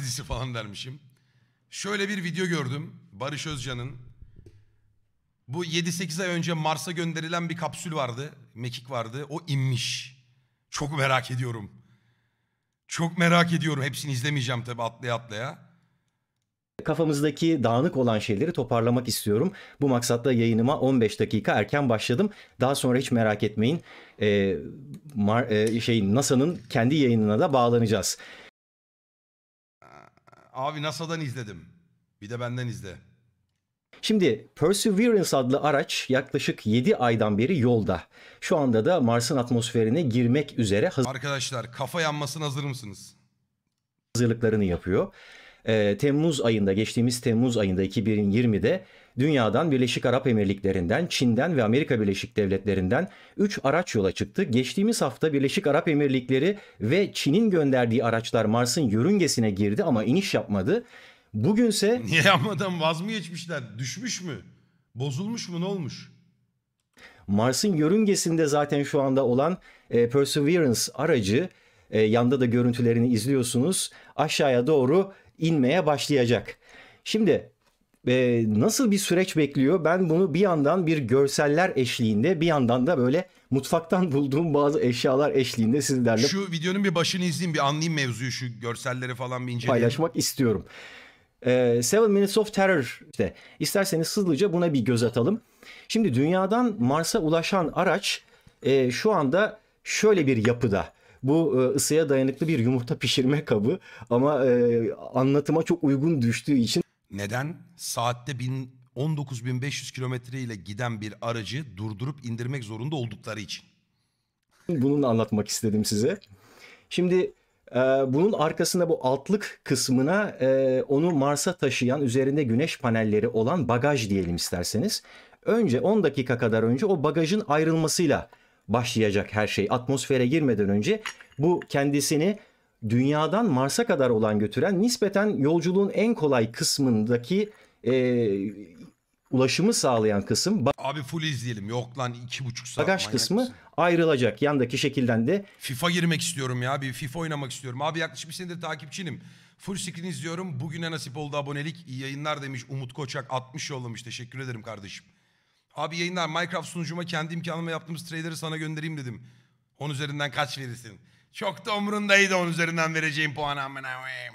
dizisi falan dermişim. Şöyle bir video gördüm. Barış Özcan'ın. Bu 7-8 ay önce Mars'a gönderilen bir kapsül vardı. Mekik vardı. O inmiş. Çok merak ediyorum. Çok merak ediyorum. Hepsini izlemeyeceğim tabii atlaya atlaya kafamızdaki dağınık olan şeyleri toparlamak istiyorum. Bu maksatla yayınıma 15 dakika erken başladım. Daha sonra hiç merak etmeyin. E, mar, e, şey NASA'nın kendi yayınına da bağlanacağız. Abi NASA'dan izledim. Bir de benden izle. Şimdi Perseverance adlı araç yaklaşık 7 aydan beri yolda. Şu anda da Mars'ın atmosferine girmek üzere hazır... Arkadaşlar kafa yanmasın hazır mısınız? hazırlıklarını yapıyor e, Temmuz ayında geçtiğimiz Temmuz ayında 2020'de dünyadan Birleşik Arap Emirlikleri'nden, Çin'den ve Amerika Birleşik Devletleri'nden 3 araç yola çıktı. Geçtiğimiz hafta Birleşik Arap Emirlikleri ve Çin'in gönderdiği araçlar Mars'ın yörüngesine girdi ama iniş yapmadı. Bugünse... Niye yapmadan vaz mı geçmişler? Düşmüş mü? Bozulmuş mu? Ne olmuş? Mars'ın yörüngesinde zaten şu anda olan e, Perseverance aracı, e, yanda da görüntülerini izliyorsunuz, aşağıya doğru inmeye başlayacak. Şimdi e, nasıl bir süreç bekliyor? Ben bunu bir yandan bir görseller eşliğinde bir yandan da böyle mutfaktan bulduğum bazı eşyalar eşliğinde sizlerle Şu videonun bir başını izleyeyim bir anlayayım mevzuyu şu görselleri falan bir inceleyelim. paylaşmak istiyorum. E, Seven Minutes of Terror işte isterseniz hızlıca buna bir göz atalım. Şimdi dünyadan Mars'a ulaşan araç e, şu anda şöyle bir yapıda. Bu e, ısıya dayanıklı bir yumurta pişirme kabı ama e, anlatıma çok uygun düştüğü için. Neden? Saatte 19.500 kilometre ile giden bir aracı durdurup indirmek zorunda oldukları için. Bunu anlatmak istedim size. Şimdi e, bunun arkasında bu altlık kısmına onu Mars'a taşıyan üzerinde güneş panelleri olan bagaj diyelim isterseniz. Önce 10 dakika kadar önce o bagajın ayrılmasıyla başlayacak her şey. Atmosfere girmeden önce bu kendisini dünyadan Mars'a kadar olan götüren nispeten yolculuğun en kolay kısmındaki e, ulaşımı sağlayan kısım Abi full izleyelim. Yok lan iki buçuk saat. bagaj kısmı mısın? ayrılacak. Yandaki şekilden de FIFA girmek istiyorum ya. Bir FIFA oynamak istiyorum. Abi yaklaşık bir senedir takipçinim. Full screen izliyorum. Bugüne nasip oldu abonelik. İyi yayınlar demiş Umut Koçak. 60 yollamış. Teşekkür ederim kardeşim. Abi yayınlar Minecraft sunucuma kendi imkanıma yaptığımız trailer'ı sana göndereyim dedim. 10 üzerinden kaç verirsin? Çok da umurundaydı 10 üzerinden vereceğim puanı amına koyayım.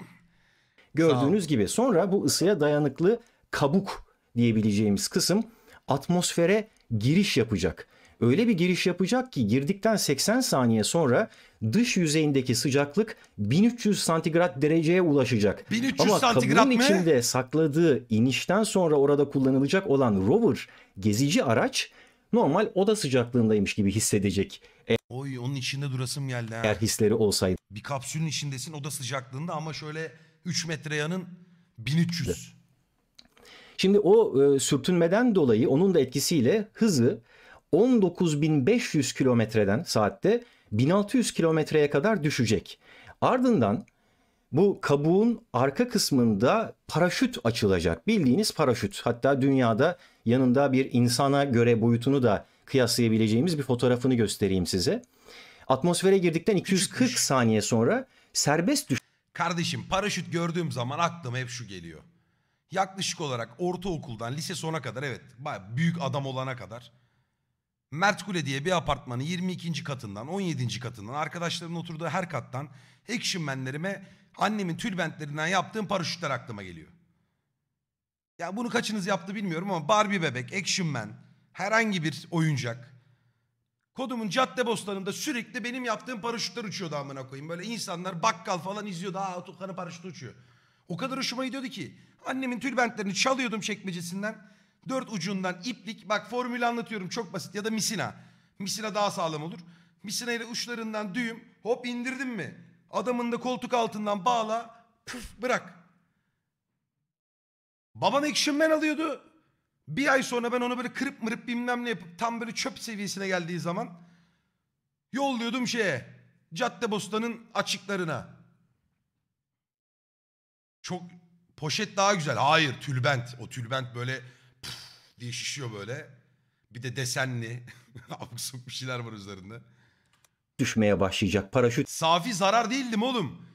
Gördüğünüz gibi sonra bu ısıya dayanıklı kabuk diyebileceğimiz kısım atmosfere giriş yapacak öyle bir giriş yapacak ki girdikten 80 saniye sonra dış yüzeyindeki sıcaklık 1300 santigrat dereceye ulaşacak. 1300 Ama santigrat mı? içinde sakladığı inişten sonra orada kullanılacak olan rover gezici araç normal oda sıcaklığındaymış gibi hissedecek. E- Oy onun içinde durasım geldi ha. hisleri olsaydı. Bir kapsülün içindesin oda sıcaklığında ama şöyle 3 metre yanın 1300. Şimdi o e, sürtünmeden dolayı onun da etkisiyle hızı 19.500 kilometreden saatte 1600 kilometreye kadar düşecek. Ardından bu kabuğun arka kısmında paraşüt açılacak. Bildiğiniz paraşüt. Hatta dünyada yanında bir insana göre boyutunu da kıyaslayabileceğimiz bir fotoğrafını göstereyim size. Atmosfere girdikten 240 Düşmüş. saniye sonra serbest düş. Kardeşim paraşüt gördüğüm zaman aklıma hep şu geliyor. Yaklaşık olarak ortaokuldan lise sona kadar evet büyük adam olana kadar Mertkule diye bir apartmanı 22. katından 17. katından arkadaşların oturduğu her kattan action menlerime annemin tülbentlerinden yaptığım paraşütler aklıma geliyor. Ya bunu kaçınız yaptı bilmiyorum ama Barbie bebek, action man, herhangi bir oyuncak. Kodumun cadde bostanında sürekli benim yaptığım paraşütler uçuyordu amına koyayım. Böyle insanlar bakkal falan izliyordu. Aa Tukan'ın paraşütü uçuyor. O kadar hoşuma gidiyordu ki. Annemin tülbentlerini çalıyordum çekmecesinden. Dört ucundan iplik. Bak formülü anlatıyorum çok basit. Ya da misina. Misina daha sağlam olur. Misina ile uçlarından düğüm. Hop indirdin mi? Adamın da koltuk altından bağla. Püf bırak. Baban Action Man alıyordu. Bir ay sonra ben onu böyle kırıp mırıp bilmem ne yapıp tam böyle çöp seviyesine geldiği zaman yolluyordum şeye. bostanın açıklarına. Çok poşet daha güzel. Hayır tülbent. O tülbent böyle diye şişiyor böyle. Bir de desenli. Abuk bir şeyler var üzerinde. Düşmeye başlayacak paraşüt. Safi zarar değildim oğlum.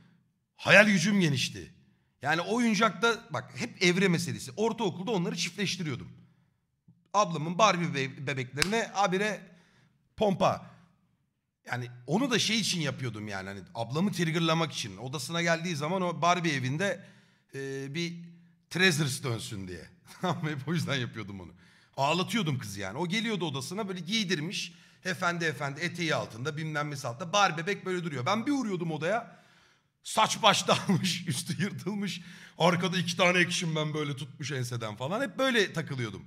Hayal gücüm genişti. Yani oyuncakta bak hep evre meselesi. Ortaokulda onları çiftleştiriyordum. Ablamın Barbie bebeklerine abire pompa. Yani onu da şey için yapıyordum yani hani ablamı triggerlamak için. Odasına geldiği zaman o Barbie evinde e, bir treasures dönsün diye. Ama hep o yüzden yapıyordum onu. Ağlatıyordum kızı yani. O geliyordu odasına böyle giydirmiş. Efendi efendi eteği altında bilmem nesi altında. Bar bebek böyle duruyor. Ben bir uğruyordum odaya. Saç baş dağılmış, üstü yırtılmış. Arkada iki tane ekşim ben böyle tutmuş enseden falan. Hep böyle takılıyordum.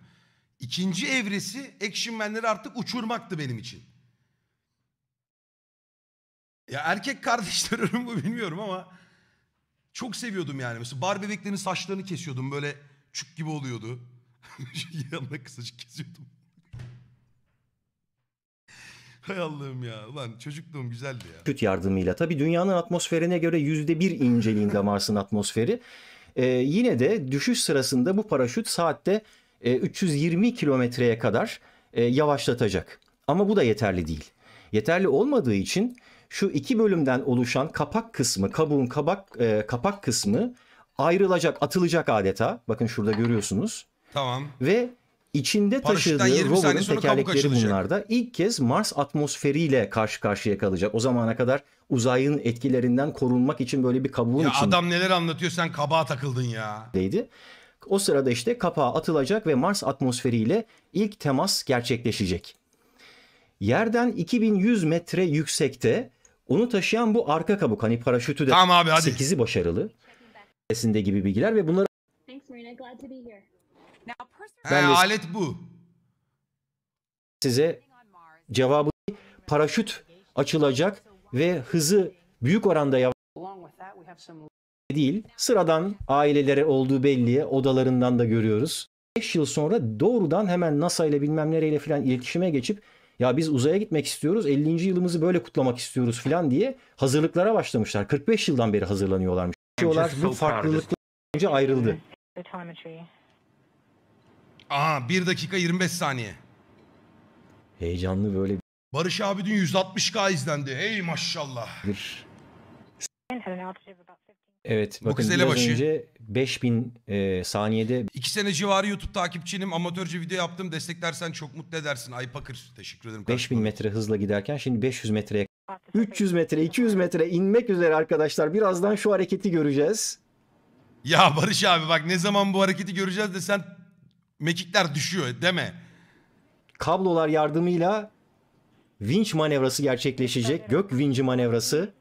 İkinci evresi ekşim benleri artık uçurmaktı benim için. Ya erkek kardeş terörü mü bilmiyorum ama çok seviyordum yani. Mesela bar bebeklerin saçlarını kesiyordum böyle çük gibi oluyordu. Yanına kısacık kesiyordum. Hay Allah'ım ya. Ulan çocukluğum güzeldi ya. Küt yardımıyla. Tabii dünyanın atmosferine göre yüzde bir inceliğinde Mars'ın atmosferi. Ee, yine de düşüş sırasında bu paraşüt saatte e, 320 kilometreye kadar e, yavaşlatacak. Ama bu da yeterli değil. Yeterli olmadığı için şu iki bölümden oluşan kapak kısmı, kabuğun kabak, e, kapak kısmı ayrılacak, atılacak adeta. Bakın şurada görüyorsunuz. Tamam. Ve içinde taşıdığı rover'ın tekerlekleri bunlarda ilk kez Mars atmosferiyle karşı karşıya kalacak. O zamana kadar uzayın etkilerinden korunmak için böyle bir kabuğun ya için. Adam neler anlatıyor sen kabağa takıldın ya. Deydi. O sırada işte kapağı atılacak ve Mars atmosferiyle ilk temas gerçekleşecek. Yerden 2100 metre yüksekte onu taşıyan bu arka kabuk hani paraşütü de tamam abi, hadi. 8'i başarılı sitesinde gibi bilgiler ve bunları He, Ben alet bu. size cevabı paraşüt açılacak ve hızı büyük oranda yavaş değil. Sıradan ailelere olduğu belli. Odalarından da görüyoruz. 5 yıl sonra doğrudan hemen NASA ile bilmem nereyle filan iletişime geçip ya biz uzaya gitmek istiyoruz. 50. yılımızı böyle kutlamak istiyoruz filan diye hazırlıklara başlamışlar. 45 yıldan beri hazırlanıyorlarmış olarak bu farklılıkla önce ayrıldı. Aha 1 dakika 25 saniye. Heyecanlı böyle Barış abi dün 160k izlendi. Ey maşallah. bir... Evet Bu bakın kız biraz elebaşı. önce 5000 e, saniyede 2 sene civarı YouTube takipçinim. Amatörce video yaptım. Desteklersen çok mutlu edersin. Ay pakır. Teşekkür ederim. 5000 kardeşim. metre hızla giderken şimdi 500 metreye 300 metre, 200 metre inmek üzere arkadaşlar. Birazdan şu hareketi göreceğiz. Ya Barış abi bak ne zaman bu hareketi göreceğiz de sen mekikler düşüyor deme. Kablolar yardımıyla vinç manevrası gerçekleşecek. Gök vinci manevrası.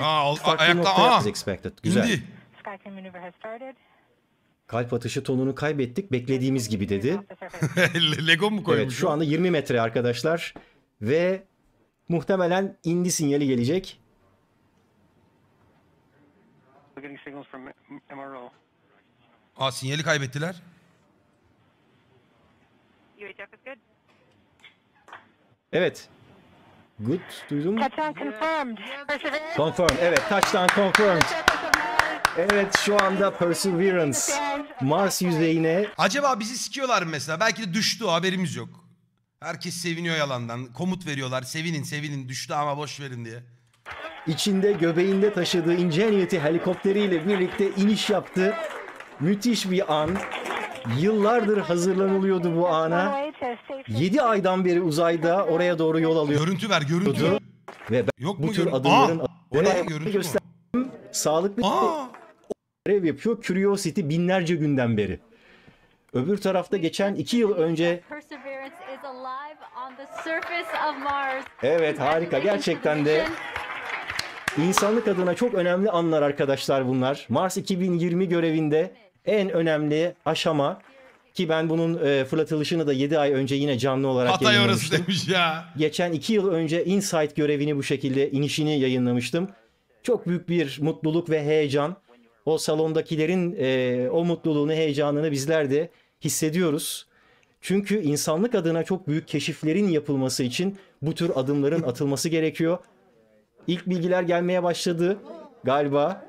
Aa, ayakla aa. Güzel. İndi. Kalp atışı tonunu kaybettik beklediğimiz gibi dedi. Lego mu koymuş? Evet şu anda 20 metre arkadaşlar ve muhtemelen indi sinyali gelecek. Aa sinyali kaybettiler. Evet. Good duydun mu? Touchdown confirmed. Confirmed evet touchdown confirmed. Evet şu anda Perseverance Mars yüzeyine. Acaba bizi sikiyorlar mesela? Belki de düştü haberimiz yok. Herkes seviniyor yalandan. Komut veriyorlar. Sevinin sevinin düştü ama boş verin diye. İçinde göbeğinde taşıdığı Ingenuity helikopteriyle birlikte iniş yaptı. Müthiş bir an. Yıllardır hazırlanılıyordu bu ana. 7 aydan beri uzayda oraya doğru yol alıyor. Görüntü ver görüntü. Ve ben Yok bu mu tür görüntü? adımların Aa, oraya görüntü göster- Sağlıklı Aa! görev yapıyor. Curiosity binlerce günden beri. Öbür tarafta geçen iki yıl önce... Evet harika gerçekten de insanlık adına çok önemli anlar arkadaşlar bunlar. Mars 2020 görevinde en önemli aşama ki ben bunun e, fırlatılışını da 7 ay önce yine canlı olarak Hatay yayınlamıştım. demiş ya. Geçen 2 yıl önce Insight görevini bu şekilde inişini yayınlamıştım. Çok büyük bir mutluluk ve heyecan. O salondakilerin e, o mutluluğunu, heyecanını bizler de hissediyoruz. Çünkü insanlık adına çok büyük keşiflerin yapılması için bu tür adımların atılması gerekiyor. İlk bilgiler gelmeye başladı galiba.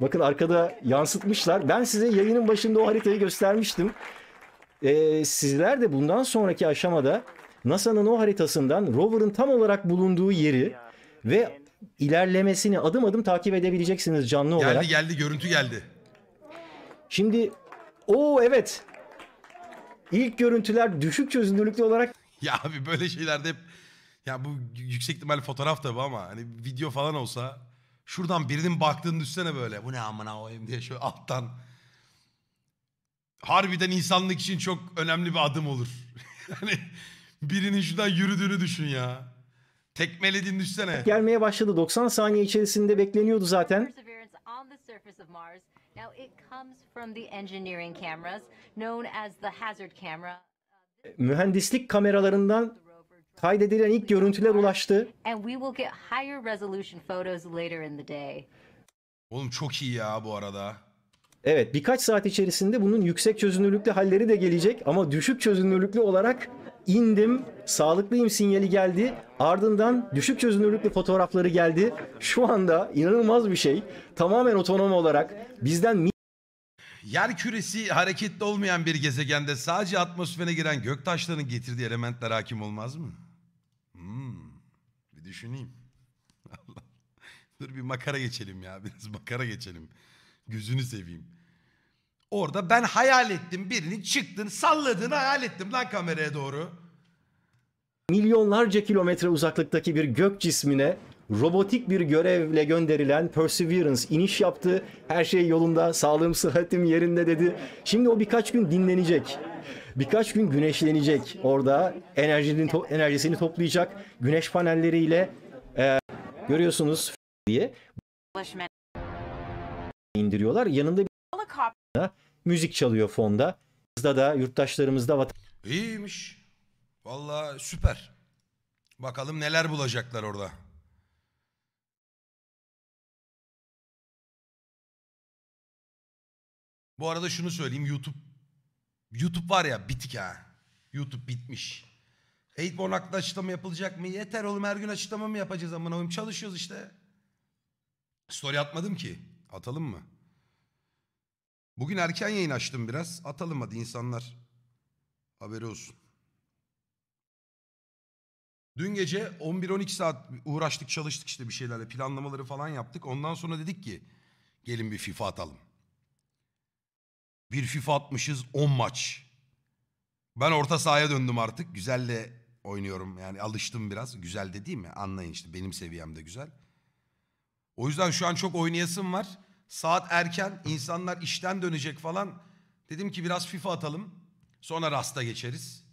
Bakın arkada yansıtmışlar. Ben size yayının başında o haritayı göstermiştim. Ee, sizler de bundan sonraki aşamada NASA'nın o haritasından rover'ın tam olarak bulunduğu yeri ve ilerlemesini adım adım takip edebileceksiniz canlı olarak. Geldi geldi görüntü geldi. Şimdi o evet. İlk görüntüler düşük çözünürlüklü olarak Ya abi böyle şeylerde hep ya bu yüksek ihtimal fotoğraf tabi ama hani video falan olsa şuradan birinin baktığını düşsene böyle. Bu ne amına koyayım diye şöyle alttan. Harbiden insanlık için çok önemli bir adım olur. yani birinin şuradan yürüdüğünü düşün ya. Tekmeledin düşsene. Gelmeye başladı. 90 saniye içerisinde bekleniyordu zaten. Mühendislik kameralarından kaydedilen ilk görüntüler ulaştı. Oğlum çok iyi ya bu arada. Evet birkaç saat içerisinde bunun yüksek çözünürlüklü halleri de gelecek ama düşük çözünürlüklü olarak indim. Sağlıklıyım sinyali geldi. Ardından düşük çözünürlüklü fotoğrafları geldi. Şu anda inanılmaz bir şey. Tamamen otonom olarak bizden Yer küresi hareketli olmayan bir gezegende sadece atmosfere giren göktaşlarının getirdiği elementler hakim olmaz mı? Hmm, bir düşüneyim. Allah. Dur bir makara geçelim ya. Biraz makara geçelim. Gözünü seveyim. Orada ben hayal ettim birini çıktın salladığını hayal ettim lan kameraya doğru. Milyonlarca kilometre uzaklıktaki bir gök cismine robotik bir görevle gönderilen Perseverance iniş yaptı. Her şey yolunda, sağlığım sıhhatim yerinde dedi. Şimdi o birkaç gün dinlenecek. Birkaç gün güneşlenecek orada. Enerjinin to- enerjisini toplayacak güneş panelleriyle e, görüyorsunuz diye indiriyorlar. Yanında müzik çalıyor fonda. Bizde da yurttaşlarımızda vatan... İyiymiş. Vallahi süper. Bakalım neler bulacaklar orada. Bu arada şunu söyleyeyim YouTube YouTube var ya bitik ha. YouTube bitmiş. Hateborn hakkında açıklama yapılacak mı? Yeter oğlum her gün açıklama mı yapacağız amına koyayım? Çalışıyoruz işte. Story atmadım ki. Atalım mı? Bugün erken yayın açtım biraz. Atalım hadi insanlar. Haberi olsun. Dün gece 11-12 saat uğraştık çalıştık işte bir şeylerle planlamaları falan yaptık. Ondan sonra dedik ki gelin bir FIFA atalım. Bir FIFA atmışız 10 maç. Ben orta sahaya döndüm artık. Güzelle oynuyorum yani alıştım biraz. Güzel de değil mi anlayın işte benim seviyemde güzel. O yüzden şu an çok oynayasım var. Saat erken insanlar işten dönecek falan. Dedim ki biraz FIFA atalım. Sonra rasta geçeriz.